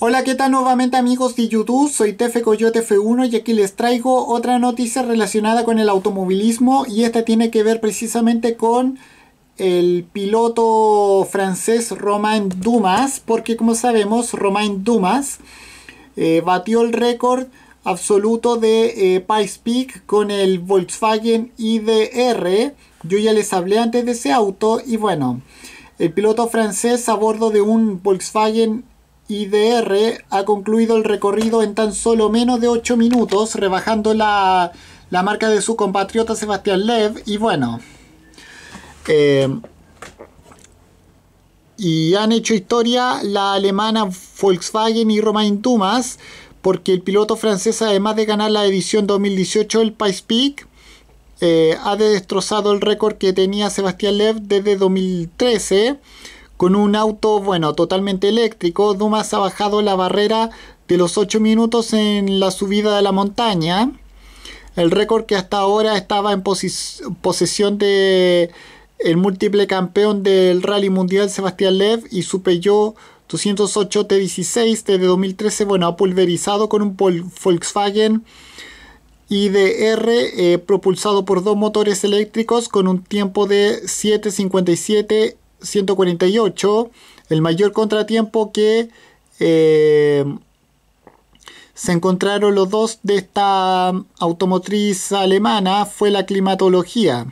Hola, ¿qué tal nuevamente amigos de YouTube? Soy Tefe Coyote F1 y aquí les traigo otra noticia relacionada con el automovilismo y esta tiene que ver precisamente con el piloto francés Romain Dumas, porque como sabemos Romain Dumas eh, batió el récord absoluto de eh, Peak con el Volkswagen IDR. Yo ya les hablé antes de ese auto y bueno, el piloto francés a bordo de un Volkswagen IDR ha concluido el recorrido en tan solo menos de 8 minutos, rebajando la, marca de su compatriota Sebastián Lev. Y bueno, eh, y han hecho historia la alemana Volkswagen y Romain Dumas, porque el piloto francés, además de ganar la edición 2018 del Pice Peak, eh, ha destrozado el récord que tenía Sebastián Lev desde 2013. Con un auto, bueno, totalmente eléctrico, Dumas ha bajado la barrera de los 8 minutos en la subida de la montaña. El récord que hasta ahora estaba en posesión de el múltiple campeón del Rally Mundial Sebastián Lev y su Peugeot 208 T16 de 2013, bueno, ha pulverizado con un Volkswagen IDR eh, propulsado por dos motores eléctricos con un tiempo de 7.57 148, el mayor contratiempo que eh, se encontraron los dos de esta automotriz alemana fue la climatología.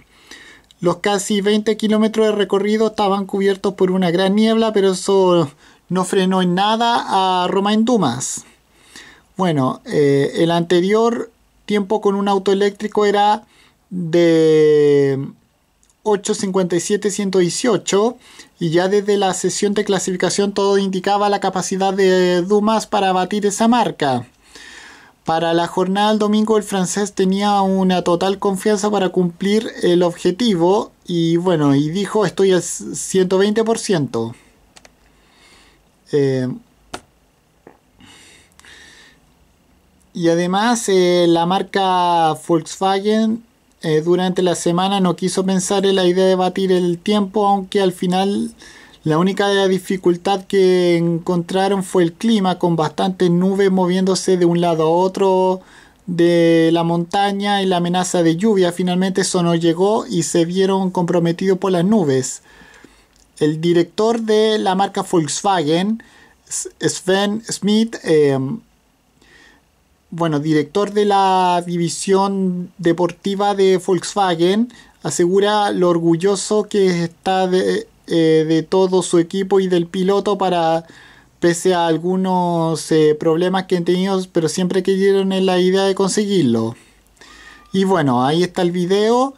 Los casi 20 kilómetros de recorrido estaban cubiertos por una gran niebla, pero eso no frenó en nada a Roma en Dumas. Bueno, eh, el anterior tiempo con un auto eléctrico era de 857-118 y ya desde la sesión de clasificación todo indicaba la capacidad de Dumas para batir esa marca. Para la jornada del domingo el francés tenía una total confianza para cumplir el objetivo y bueno, y dijo estoy al 120%. Eh, y además eh, la marca Volkswagen eh, durante la semana no quiso pensar en la idea de batir el tiempo, aunque al final la única dificultad que encontraron fue el clima, con bastantes nubes moviéndose de un lado a otro de la montaña y la amenaza de lluvia. Finalmente eso no llegó y se vieron comprometidos por las nubes. El director de la marca Volkswagen, Sven Smith, eh, bueno, director de la división deportiva de Volkswagen, asegura lo orgulloso que está de, eh, todo su equipo y del piloto para, pese a algunos eh, problemas que han tenido, pero siempre que dieron en la idea de conseguirlo. Y bueno, ahí está el video.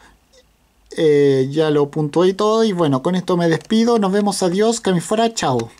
Eh, ya lo puntué y todo. Y bueno, con esto me despido. Nos vemos. Adiós. Que fuera. Chao.